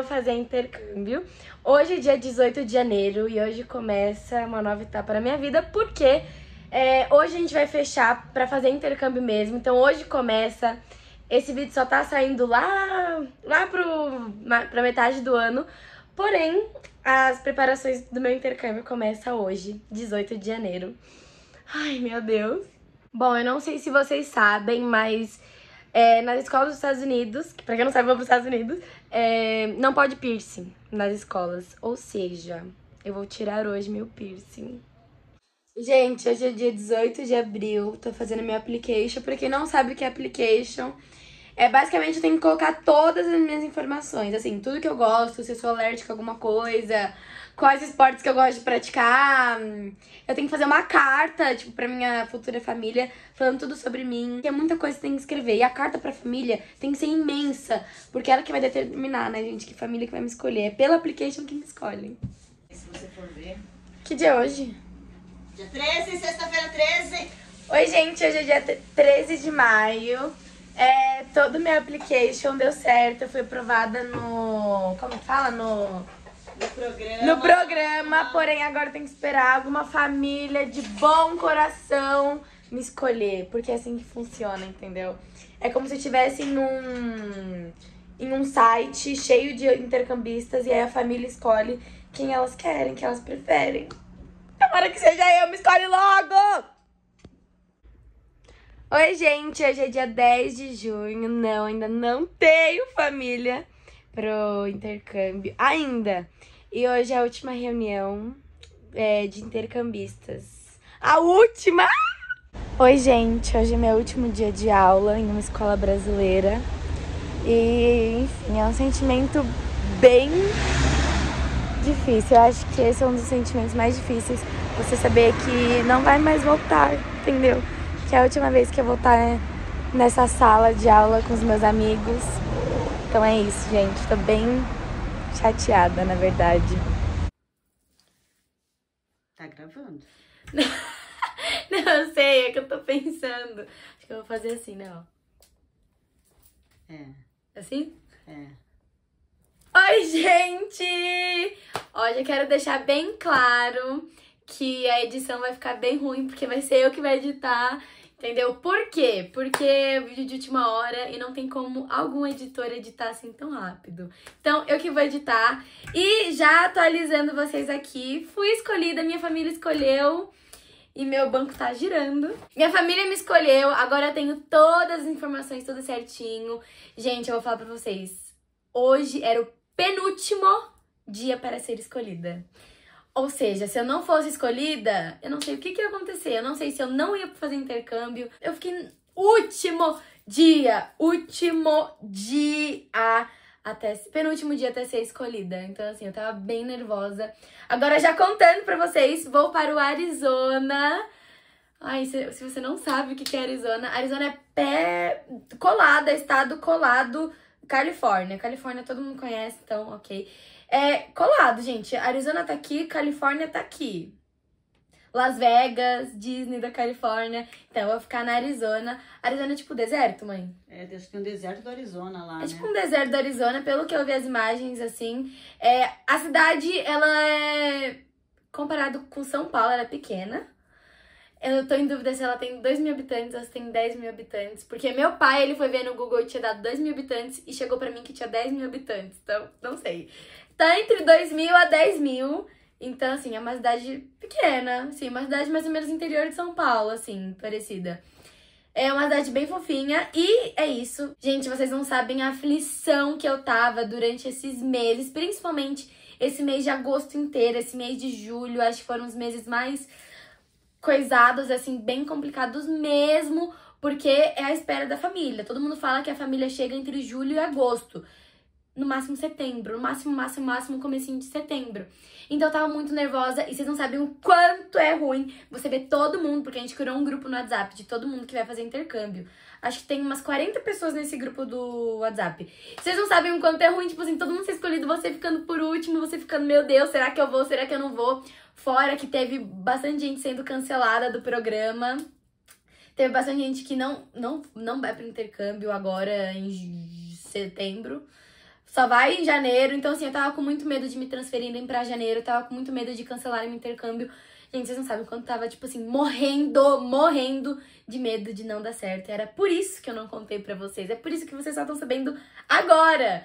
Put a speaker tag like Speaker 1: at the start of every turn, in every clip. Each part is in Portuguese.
Speaker 1: vou fazer intercâmbio. Hoje é dia 18 de janeiro e hoje começa uma nova etapa para minha vida, porque é, hoje a gente vai fechar para fazer intercâmbio mesmo. Então hoje começa. Esse vídeo só tá saindo lá, lá pro, pra metade do ano. Porém, as preparações do meu intercâmbio começam hoje, 18 de janeiro. Ai, meu Deus. Bom, eu não sei se vocês sabem, mas é, escola dos Estados Unidos, que pra quem não sabe, eu vou pros Estados Unidos, é, não pode piercing nas escolas. Ou seja, eu vou tirar hoje meu piercing. Gente, hoje é dia 18 de abril, tô fazendo minha application. Pra quem não sabe o que é application, é basicamente eu tenho que colocar todas as minhas informações, assim, tudo que eu gosto, se eu sou alérgica a alguma coisa, quais esportes que eu gosto de praticar. Eu tenho que fazer uma carta, tipo, pra minha futura família, falando tudo sobre mim. É muita coisa que tem que escrever. E a carta pra família tem que ser imensa, porque é ela que vai determinar, né, gente, que família que vai me escolher. É pela application que me escolhem. Se você for ver. Que dia é hoje? Dia 13, sexta-feira 13. Oi, gente, hoje é dia 13 de maio. É, todo meu application deu certo, eu fui aprovada no. Como que fala? No. No programa. No programa, porém agora tem que esperar alguma família de bom coração me escolher, porque é assim que funciona, entendeu? É como se eu estivesse em um, em um site cheio de intercambistas e aí a família escolhe quem elas querem, quem elas preferem. Tomara que seja eu, me escolhe logo! Oi, gente! Hoje é dia 10 de junho. Não, ainda não tenho família pro intercâmbio. Ainda! E hoje é a última reunião é, de intercambistas. A última! Oi, gente! Hoje é meu último dia de aula em uma escola brasileira. E, enfim, é um sentimento bem difícil. Eu acho que esse é um dos sentimentos mais difíceis. Você saber que não vai mais voltar, entendeu? que é a última vez que eu vou estar nessa sala de aula com os meus amigos. Então é isso, gente. Tô bem chateada, na verdade. Tá gravando? não, sei, é que eu tô pensando. Acho que eu vou fazer assim, né? É. Assim? É. Oi, gente! Hoje eu quero deixar bem claro que a edição vai ficar bem ruim, porque vai ser eu que vai editar. Entendeu? Por quê? Porque é vídeo de última hora e não tem como algum editor editar assim tão rápido. Então, eu que vou editar. E já atualizando vocês aqui, fui escolhida, minha família escolheu e meu banco tá girando. Minha família me escolheu, agora eu tenho todas as informações, tudo certinho. Gente, eu vou falar pra vocês. Hoje era o penúltimo dia para ser escolhida. Ou seja, se eu não fosse escolhida, eu não sei o que, que ia acontecer. Eu não sei se eu não ia fazer intercâmbio. Eu fiquei último dia, último dia até penúltimo dia até ser escolhida. Então assim, eu tava bem nervosa. Agora já contando para vocês, vou para o Arizona. Ai, se, se você não sabe o que é Arizona, Arizona é pé colada, estado colado Califórnia. Califórnia todo mundo conhece, então, ok. É colado, gente. Arizona tá aqui, Califórnia tá aqui. Las Vegas, Disney da Califórnia. Então, eu vou ficar na Arizona. Arizona é tipo deserto, mãe? É, acho que tem um deserto do Arizona lá, É né? tipo um deserto do Arizona, pelo que eu vi as imagens, assim. É, a cidade, ela é... Comparado com São Paulo, ela é pequena. Eu tô em dúvida se ela tem 2 mil habitantes ou se tem 10 mil habitantes. Porque meu pai, ele foi ver no Google e tinha dado 2 mil habitantes e chegou pra mim que tinha 10 mil habitantes. Então, não sei. Tá entre 2 mil a 10 mil. Então, assim, é uma cidade pequena. sim uma cidade mais ou menos interior de São Paulo, assim, parecida. É uma cidade bem fofinha e é isso. Gente, vocês não sabem a aflição que eu tava durante esses meses, principalmente esse mês de agosto inteiro, esse mês de julho, acho que foram os meses mais coisados, assim, bem complicados mesmo, porque é a espera da família. Todo mundo fala que a família chega entre julho e agosto. No máximo setembro, no máximo, máximo, máximo, comecinho de setembro. Então eu tava muito nervosa e vocês não sabem o quanto é ruim você ver todo mundo, porque a gente criou um grupo no WhatsApp de todo mundo que vai fazer intercâmbio. Acho que tem umas 40 pessoas nesse grupo do WhatsApp. Vocês não sabem o quanto é ruim, tipo assim, todo mundo ser escolhido, você ficando por último, você ficando, meu Deus, será que eu vou, será que eu não vou? Fora que teve bastante gente sendo cancelada do programa. Teve bastante gente que não, não, não vai para intercâmbio agora em setembro. Só vai em janeiro. Então, assim, eu tava com muito medo de me transferirem para janeiro. Eu tava com muito medo de cancelar meu intercâmbio. Gente, vocês não sabem o quanto tava, tipo assim, morrendo, morrendo de medo de não dar certo. Era por isso que eu não contei para vocês. É por isso que vocês só estão sabendo agora.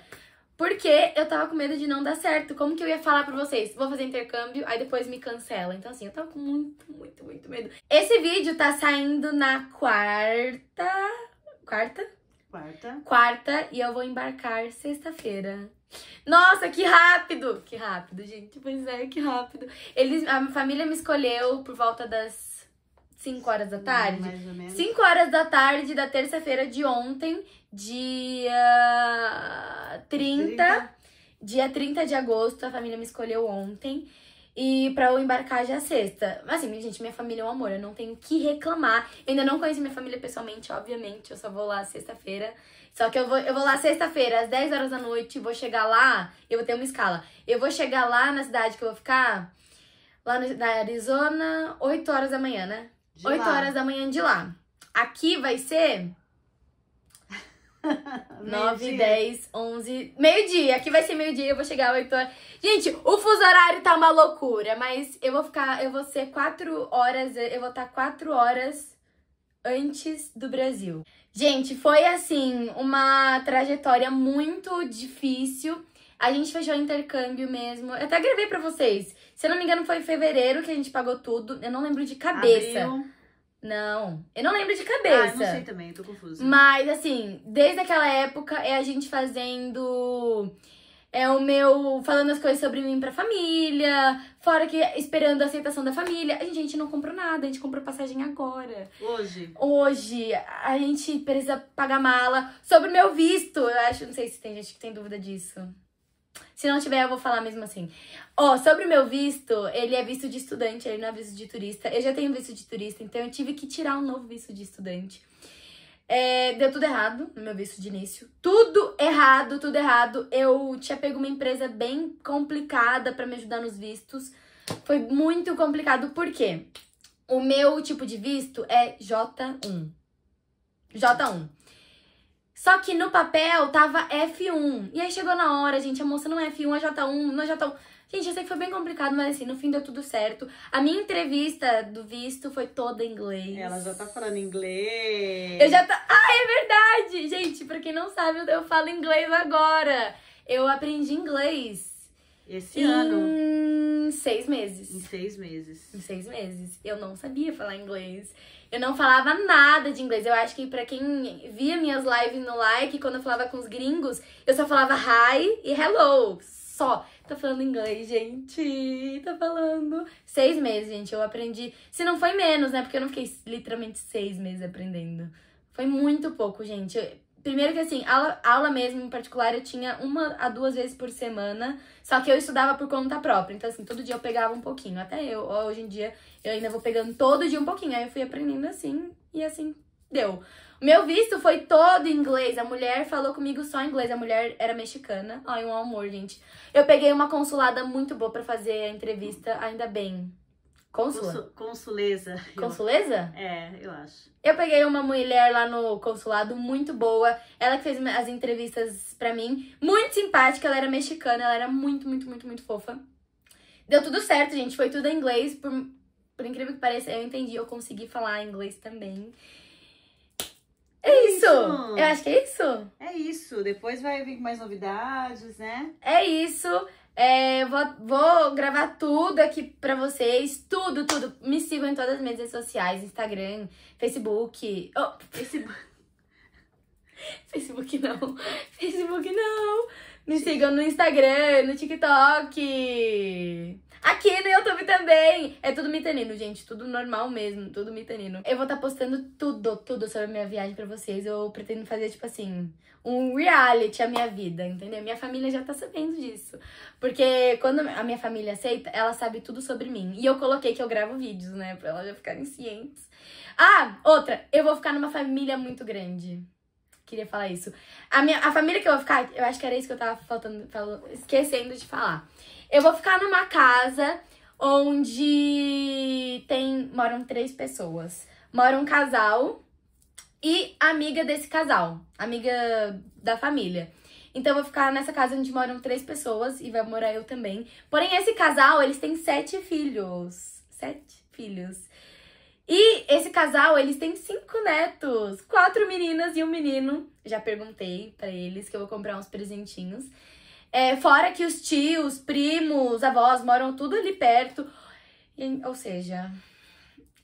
Speaker 1: Porque eu tava com medo de não dar certo. Como que eu ia falar pra vocês? Vou fazer intercâmbio, aí depois me cancela. Então, assim, eu tava com muito, muito, muito medo. Esse vídeo tá saindo na quarta. Quarta? Quarta. Quarta, e eu vou embarcar sexta-feira. Nossa, que rápido! Que rápido, gente. Pois é, que rápido. Eles, a família me escolheu por volta das 5 horas da hum, tarde? Mais ou menos. 5 horas da tarde da terça-feira de ontem, dia 30, 30, Dia 30 de agosto, a família me escolheu ontem. E pra eu embarcar já é sexta. Mas assim, gente, minha família é um amor, eu não tenho que reclamar. Eu ainda não conheço minha família pessoalmente, obviamente. Eu só vou lá sexta-feira. Só que eu vou, eu vou lá sexta-feira, às 10 horas da noite, vou chegar lá, eu vou ter uma escala. Eu vou chegar lá na cidade que eu vou ficar, lá no, na Arizona, 8 horas da manhã, né? De 8 lá. horas da manhã de lá. Aqui vai ser 9, 10, 11, meio-dia. Aqui vai ser meio-dia, eu vou chegar às 8 horas. Gente, o fuso horário tá uma loucura, mas eu vou ficar, eu vou ser 4 horas, eu vou estar tá 4 horas antes do Brasil. Gente, foi assim, uma trajetória muito difícil. A gente fechou intercâmbio mesmo. Eu até gravei para vocês. Se eu não me engano, foi em fevereiro que a gente pagou tudo. Eu não lembro de cabeça. Abril. Não, eu não lembro de ah, cabeça. Ah, não sei também, eu tô confusa. Mas, assim, desde aquela época é a gente fazendo. É o meu. falando as coisas sobre mim pra família. Fora que esperando a aceitação da família. A gente, a gente não comprou nada, a gente comprou passagem agora. Hoje? Hoje. A gente precisa pagar mala. Sobre o meu visto, eu acho. Não sei se tem gente que tem dúvida disso. Se não tiver, eu vou falar mesmo assim. Ó, oh, sobre o meu visto, ele é visto de estudante, ele não é visto de turista. Eu já tenho visto de turista, então eu tive que tirar um novo visto de estudante. É, deu tudo errado no meu visto de início. Tudo errado, tudo errado. Eu tinha pego uma empresa bem complicada para me ajudar nos vistos. Foi muito complicado, por quê? O meu tipo de visto é J1. J1. Só que no papel tava F1. E aí chegou na hora, gente, a moça não é F1, é J1, não é J1. Gente, eu sei que foi bem complicado, mas assim, no fim deu tudo certo. A minha entrevista do visto foi toda em inglês. Ela já tá falando inglês. Eu já tá. Ah, é verdade! Gente, pra quem não sabe, eu falo inglês agora. Eu aprendi inglês esse em ano. Em seis meses. Em seis meses. Em seis meses. Eu não sabia falar inglês. Eu não falava nada de inglês. Eu acho que para quem via minhas lives no like, quando eu falava com os gringos, eu só falava hi e hello. Só. Tá falando inglês, gente. Tá falando. Seis meses, gente. Eu aprendi. Se não foi menos, né? Porque eu não fiquei literalmente seis meses aprendendo. Foi muito pouco, gente. Primeiro que assim, aula, aula mesmo em particular eu tinha uma a duas vezes por semana, só que eu estudava por conta própria. Então, assim, todo dia eu pegava um pouquinho. Até eu, hoje em dia, eu ainda vou pegando todo dia um pouquinho. Aí eu fui aprendendo assim, e assim deu. Meu visto foi todo em inglês. A mulher falou comigo só em inglês. A mulher era mexicana. Ai, um amor, gente. Eu peguei uma consulada muito boa para fazer a entrevista, ainda bem. Consul... Consuleza. Consuleza? É, eu acho. Eu peguei uma mulher lá no consulado, muito boa. Ela que fez as entrevistas pra mim. Muito simpática, ela era mexicana, ela era muito, muito, muito, muito fofa. Deu tudo certo, gente. Foi tudo em inglês. Por, por incrível que pareça, eu entendi, eu consegui falar inglês também. É, é isso. isso. Eu acho que é isso. É isso. Depois vai vir mais novidades, né? É isso. É, vou, vou gravar tudo aqui pra vocês. Tudo, tudo. Me sigam em todas as minhas redes sociais: Instagram, Facebook. Oh, Facebook. Facebook não. Facebook não. Me sigam no Instagram, no TikTok. Aqui no YouTube também. É tudo mitanino, gente. Tudo normal mesmo. Tudo mitanino. Eu vou estar tá postando tudo, tudo sobre a minha viagem pra vocês. Eu pretendo fazer, tipo assim, um reality a minha vida, entendeu? Minha família já tá sabendo disso. Porque quando a minha família aceita, ela sabe tudo sobre mim. E eu coloquei que eu gravo vídeos, né? Pra elas já ficarem cientes. Ah, outra. Eu vou ficar numa família muito grande queria falar isso. A, minha, a família que eu vou ficar, eu acho que era isso que eu tava faltando, falando, esquecendo de falar. Eu vou ficar numa casa onde tem moram três pessoas. Mora um casal e amiga desse casal, amiga da família. Então eu vou ficar nessa casa onde moram três pessoas e vai morar eu também. Porém, esse casal, eles têm sete filhos. Sete filhos. E esse casal, eles têm cinco netos, quatro meninas e um menino. Já perguntei para eles que eu vou comprar uns presentinhos. É, fora que os tios, primos, avós moram tudo ali perto. E, ou seja,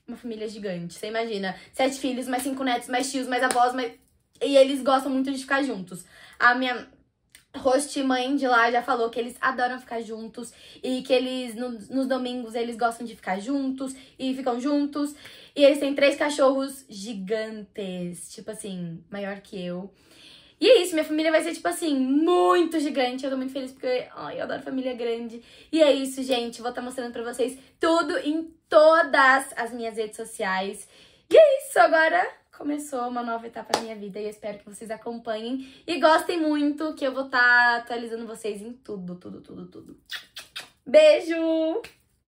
Speaker 1: uma família gigante. Você imagina, sete filhos, mais cinco netos, mais tios, mais avós, mais... E eles gostam muito de ficar juntos. A minha Host mãe de lá já falou que eles adoram ficar juntos e que eles no, nos domingos eles gostam de ficar juntos e ficam juntos. E eles têm três cachorros gigantes, tipo assim, maior que eu. E é isso, minha família vai ser, tipo assim, muito gigante. Eu tô muito feliz porque ai, eu adoro família grande. E é isso, gente. Vou estar tá mostrando pra vocês tudo em todas as minhas redes sociais. E é isso, agora começou uma nova etapa na minha vida e eu espero que vocês acompanhem e gostem muito, que eu vou estar tá atualizando vocês em tudo, tudo, tudo, tudo. Beijo!